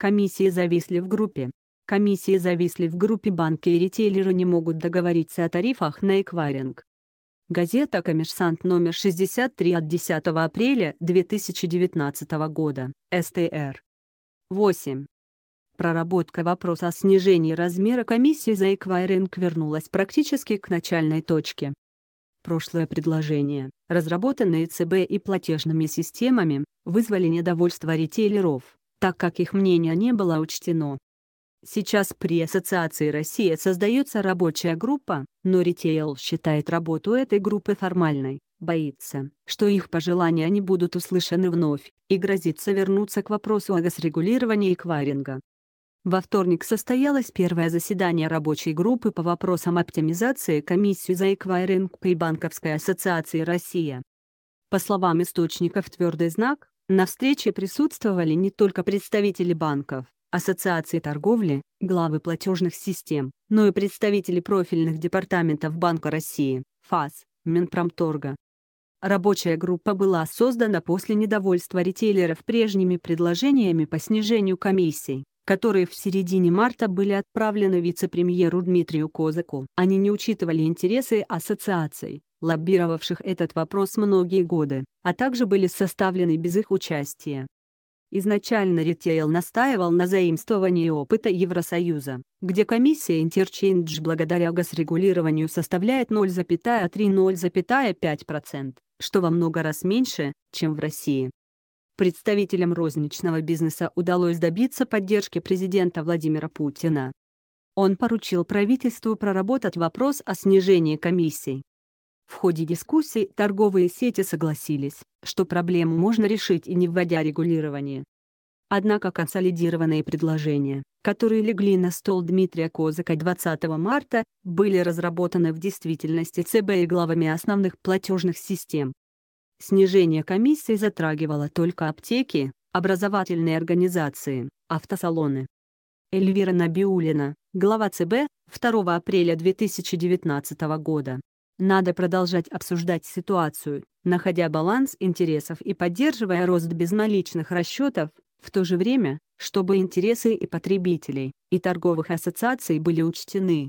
Комиссии зависли в группе. Комиссии зависли в группе банки и ритейлеры не могут договориться о тарифах на эквайринг. Газета «Коммерсант» номер 63 от 10 апреля 2019 года, СТР. 8. Проработка вопроса о снижении размера комиссии за эквайринг вернулась практически к начальной точке. Прошлое предложение, разработанное ЦБ и платежными системами, вызвали недовольство ритейлеров так как их мнение не было учтено. Сейчас при Ассоциации России создается рабочая группа, но Ритейл считает работу этой группы формальной, боится, что их пожелания не будут услышаны вновь, и грозится вернуться к вопросу о госрегулировании эквайринга. Во вторник состоялось первое заседание рабочей группы по вопросам оптимизации комиссии за эквайринг при Банковской ассоциации Россия. По словам источников «Твердый знак», на встрече присутствовали не только представители банков, ассоциации торговли, главы платежных систем, но и представители профильных департаментов Банка России, ФАС, Минпромторга. Рабочая группа была создана после недовольства ритейлеров прежними предложениями по снижению комиссий, которые в середине марта были отправлены вице-премьеру Дмитрию Козаку. Они не учитывали интересы ассоциаций, лоббировавших этот вопрос многие годы, а также были составлены без их участия. Изначально ритейл настаивал на заимствовании опыта Евросоюза, где комиссия интерчейндж благодаря госрегулированию составляет 0,3-0,5%, что во много раз меньше, чем в России. Представителям розничного бизнеса удалось добиться поддержки президента Владимира Путина. Он поручил правительству проработать вопрос о снижении комиссий, в ходе дискуссий торговые сети согласились, что проблему можно решить и не вводя регулирование. Однако консолидированные предложения, которые легли на стол Дмитрия Козака 20 марта, были разработаны в действительности ЦБ и главами основных платежных систем. Снижение комиссии затрагивало только аптеки, образовательные организации, автосалоны. Эльвира Набиулина, глава ЦБ, 2 апреля 2019 года надо продолжать обсуждать ситуацию, находя баланс интересов и поддерживая рост безналичных расчетов, в то же время, чтобы интересы и потребителей, и торговых ассоциаций были учтены.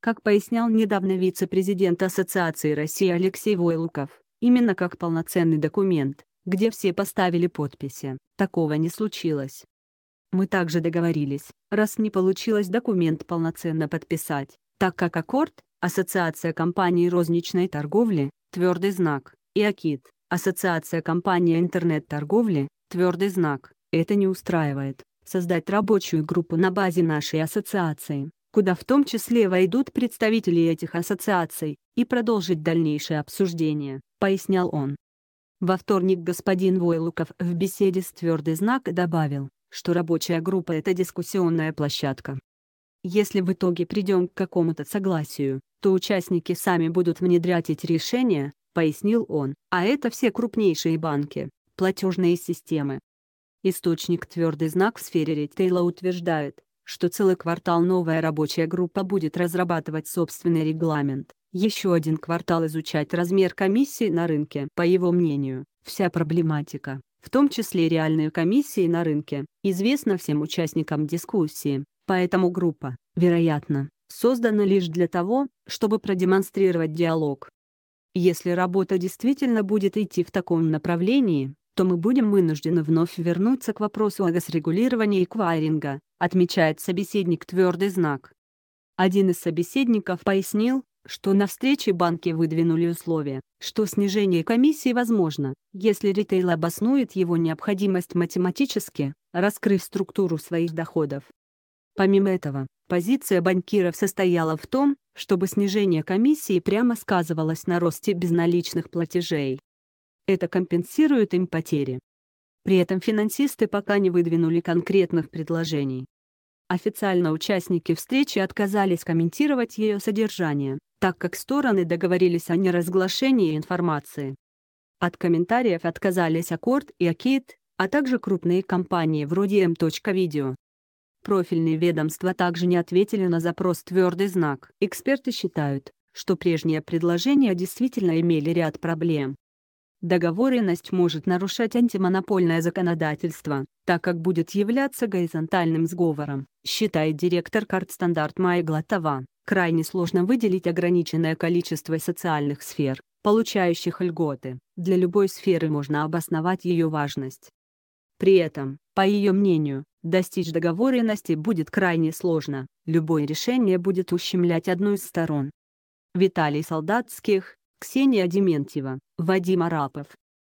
Как пояснял недавно вице-президент Ассоциации России Алексей Войлуков, именно как полноценный документ, где все поставили подписи, такого не случилось. Мы также договорились, раз не получилось документ полноценно подписать, так как аккорд, Ассоциация компаний розничной торговли, твердый знак, и АКИТ, Ассоциация компаний интернет-торговли, твердый знак, это не устраивает. Создать рабочую группу на базе нашей ассоциации, куда в том числе войдут представители этих ассоциаций, и продолжить дальнейшее обсуждение, пояснял он. Во вторник господин Войлуков в беседе с «Твердый знак» добавил, что рабочая группа – это дискуссионная площадка, если в итоге придем к какому-то согласию, то участники сами будут внедрять эти решения, пояснил он, а это все крупнейшие банки, платежные системы. Источник «Твердый знак» в сфере ритейла утверждает, что целый квартал новая рабочая группа будет разрабатывать собственный регламент, еще один квартал изучать размер комиссии на рынке. По его мнению, вся проблематика, в том числе реальные комиссии на рынке, известна всем участникам дискуссии, Поэтому группа, вероятно, создана лишь для того, чтобы продемонстрировать диалог. Если работа действительно будет идти в таком направлении, то мы будем вынуждены вновь вернуться к вопросу о госрегулировании и кваринга, отмечает собеседник твердый знак. Один из собеседников пояснил, что на встрече банки выдвинули условие, что снижение комиссии возможно, если ритейл обоснует его необходимость математически, раскрыв структуру своих доходов. Помимо этого, позиция банкиров состояла в том, чтобы снижение комиссии прямо сказывалось на росте безналичных платежей. Это компенсирует им потери. При этом финансисты пока не выдвинули конкретных предложений. Официально участники встречи отказались комментировать ее содержание, так как стороны договорились о неразглашении информации. От комментариев отказались Аккорд и Акит, а также крупные компании вроде M.Video. Профильные ведомства также не ответили на запрос «Твердый знак». Эксперты считают, что прежние предложения действительно имели ряд проблем. Договоренность может нарушать антимонопольное законодательство, так как будет являться горизонтальным сговором, считает директор карт стандарт Майя Глотова. Крайне сложно выделить ограниченное количество социальных сфер, получающих льготы. Для любой сферы можно обосновать ее важность. При этом, по ее мнению, достичь договоренности будет крайне сложно, любое решение будет ущемлять одну из сторон. Виталий Солдатских, Ксения Дементьева, Вадим Арапов.